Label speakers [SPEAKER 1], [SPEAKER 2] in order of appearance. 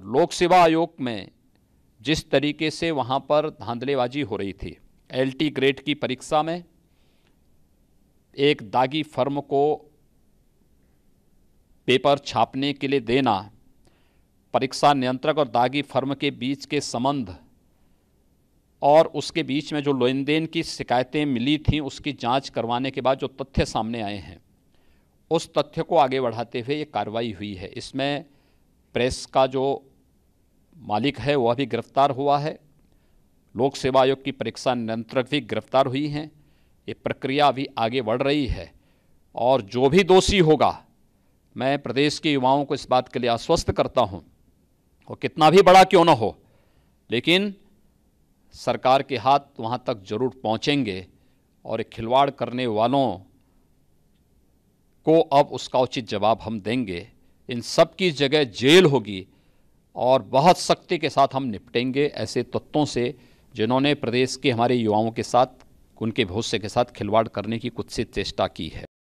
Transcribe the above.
[SPEAKER 1] लोक सेवा आयोग में जिस तरीके से वहाँ पर धांधलेबाजी हो रही थी एलटी ग्रेड की परीक्षा में एक दागी फर्म को पेपर छापने के लिए देना परीक्षा नियंत्रक और दागी फर्म के बीच के संबंध और उसके बीच में जो लेन देन की शिकायतें मिली थीं उसकी जांच करवाने के बाद जो तथ्य सामने आए हैं उस तथ्य को आगे बढ़ाते हुए ये कार्रवाई हुई है इसमें प्रेस का जो मालिक है वह भी गिरफ्तार हुआ है लोक सेवा आयोग की परीक्षा नियंत्रक भी गिरफ्तार हुई हैं ये प्रक्रिया अभी आगे बढ़ रही है और जो भी दोषी होगा मैं प्रदेश के युवाओं को इस बात के लिए आश्वस्त करता हूँ और कितना भी बड़ा क्यों ना हो लेकिन सरकार के हाथ वहाँ तक जरूर पहुँचेंगे और खिलवाड़ करने वालों को अब उसका उचित जवाब हम देंगे इन सब की जगह जेल होगी और बहुत सख्ती के साथ हम निपटेंगे ऐसे तत्वों से जिन्होंने प्रदेश के हमारे युवाओं के साथ उनके भविष्य के साथ खिलवाड़ करने की कुत्सित चेष्टा की है